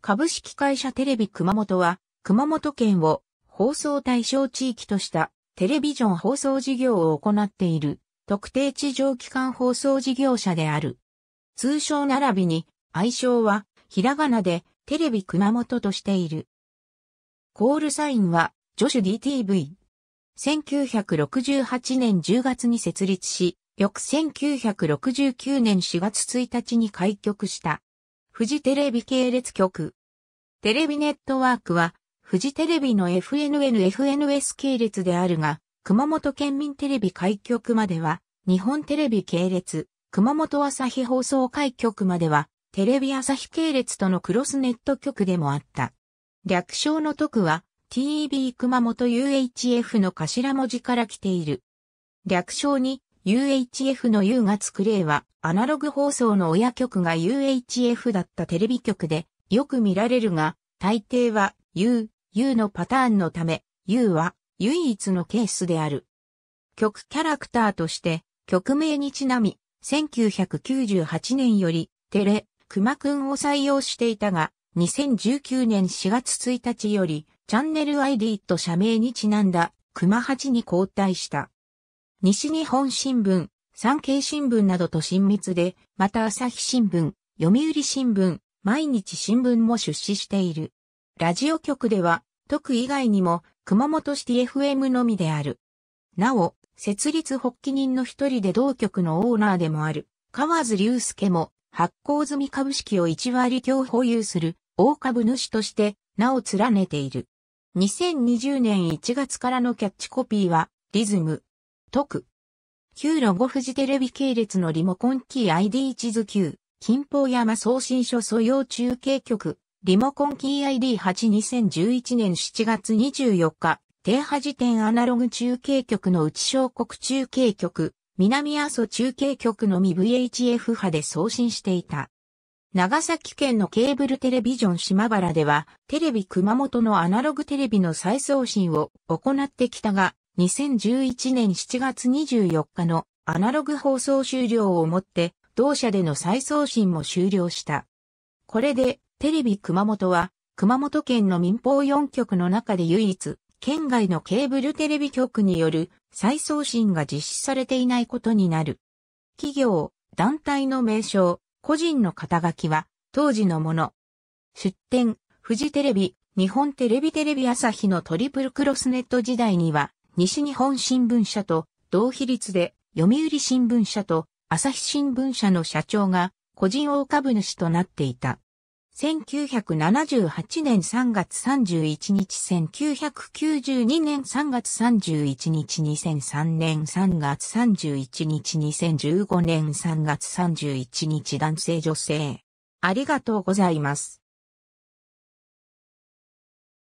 株式会社テレビ熊本は、熊本県を放送対象地域としたテレビジョン放送事業を行っている特定地上機関放送事業者である。通称並びに愛称はひらがなでテレビ熊本としている。コールサインは女子 DTV。1968年10月に設立し、翌1969年4月1日に開局した。フジテレビ系列局。テレビネットワークは、フジテレビの FNN-FNS 系列であるが、熊本県民テレビ開局までは、日本テレビ系列、熊本朝日放送開局までは、テレビ朝日系列とのクロスネット局でもあった。略称の徳は、t b 熊本 UHF の頭文字から来ている。略称に、UHF の U がつく例は、アナログ放送の親局が UHF だったテレビ局で、よく見られるが、大抵は U、U のパターンのため、U は唯一のケースである。曲キャラクターとして、曲名にちなみ、1998年より、テレ、熊くんを採用していたが、2019年4月1日より、チャンネル ID と社名にちなんだ、熊八に交代した。西日本新聞、産経新聞などと親密で、また朝日新聞、読売新聞、毎日新聞も出資している。ラジオ局では、特以外にも、熊本市 t FM のみである。なお、設立発起人の一人で同局のオーナーでもある、河津隆介も、発行済み株式を1割強保有する、大株主として、名を連ねている。2020年1月からのキャッチコピーは、リズム、特。旧ロゴフジテレビ系列のリモコンキー i d 地図9、近峰山送信所素養中継局、リモコンキー ID82011 年7月24日、停波時点アナログ中継局の内小国中継局、南阿蘇中継局のみ VHF 波で送信していた。長崎県のケーブルテレビジョン島原では、テレビ熊本のアナログテレビの再送信を行ってきたが、2011年7月24日のアナログ放送終了をもって同社での再送信も終了した。これでテレビ熊本は熊本県の民放4局の中で唯一県外のケーブルテレビ局による再送信が実施されていないことになる。企業、団体の名称、個人の肩書きは当時のもの。出展、富士テレビ、日本テレビテレビ朝日のトリプルクロスネット時代には西日本新聞社と同比率で読売新聞社と朝日新聞社の社長が個人大株主となっていた。1978年3月31日、1992年3月31日、2003年3月31日、2015年3月31日、男性女性。ありがとうございます。